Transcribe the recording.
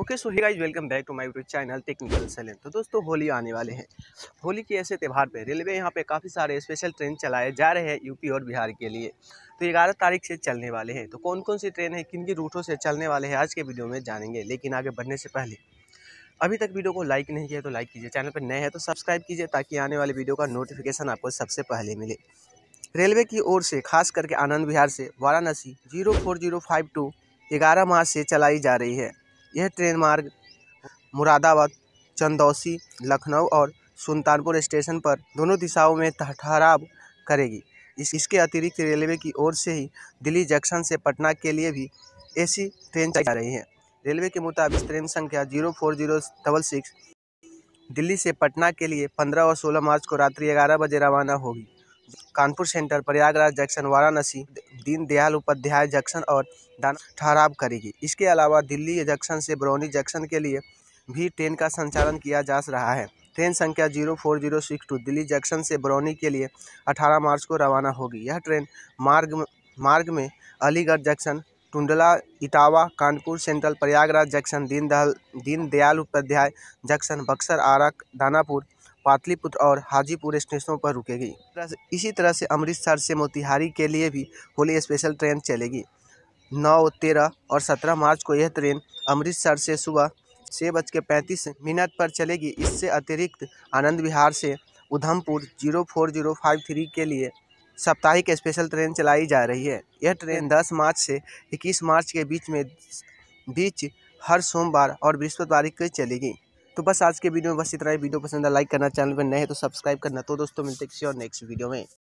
okay so guys welcome back to my YouTube channel technical सेलेंट तो दोस्तों होली आने वाले हैं होली के ऐसे त्यौहार पे रेलवे यहाँ पे काफ़ी सारे स्पेशल ट्रेन चलाए जा रहे हैं यूपी और बिहार के लिए तो ग्यारह तारीख से चलने वाले हैं तो कौन कौन सी ट्रेन है किन किन रूटों से चलने वाले हैं आज के वीडियो में जानेंगे लेकिन आगे बढ़ने से पहले अभी तक वीडियो को लाइक नहीं किया तो लाइक कीजिए चैनल पर नए हैं तो सब्सक्राइब कीजिए ताकि आने वाले वीडियो का नोटिफिकेशन आपको सबसे पहले मिले रेलवे की ओर से खास करके आनंद विहार से Varanasi zero four zero five two ग्यारह मार्च से चलाई जा रही है यह ट्रेन मार्ग मुरादाबाद चंदौसी लखनऊ और सुल्तानपुर स्टेशन पर दोनों दिशाओं में ठहराव करेगी इस इसके अतिरिक्त रेलवे की ओर से ही दिल्ली जंक्शन से पटना के लिए भी ऐसी ट्रेन चलाई जा रही है रेलवे के मुताबिक ट्रेन संख्या zero four zero double six Delhi से पटना के लिए पंद्रह और सोलह मार्च को रात्रि ग्यारह बजे रवाना होगी Kanpur central Prayagraj junction Varanasi Deendayal Upadhyay junction और ठहराव करेगी इसके अलावा दिल्ली जंक्शन से बरौनी जंक्शन के लिए भी ट्रेन का संचालन किया जा रहा है ट्रेन संख्या zero four zero six two Delhi junction से बरौनी के लिए अठारह मार्च को रवाना होगी यह ट्रेन मार्ग मार्ग में Aligarh junction Tundla Etawah Kanpur central Prayagraj junction Deendayal Deendayal Upadhyay junction Buxar Ara Danapur Pataliputra और हाजीपुर स्टेशनों पर रुकेगी इसी तरह से अमृतसर से मोतिहारी के लिए भी होली स्पेशल ट्रेन चलेगी नौ तेरह और सत्रह मार्च को यह ट्रेन अमृतसर से सुबह छः बज के पैंतीस मिनट पर चलेगी इससे अतिरिक्त आनंद विहार से Udhampur zero four zero five three के लिए साप्ताहिक स्पेशल ट्रेन चलाई जा रही है यह ट्रेन 10 मार्च से 21 मार्च के बीच में बीच हर सोमवार और बृहस्पतिवार को चलेगी तो बस आज के वीडियो में बस इतना ही वीडियो पसंद है लाइक करना चैनल पर नए हैं तो सब्सक्राइब करना तो दोस्तों मिलते किसी और नेक्स्ट वीडियो में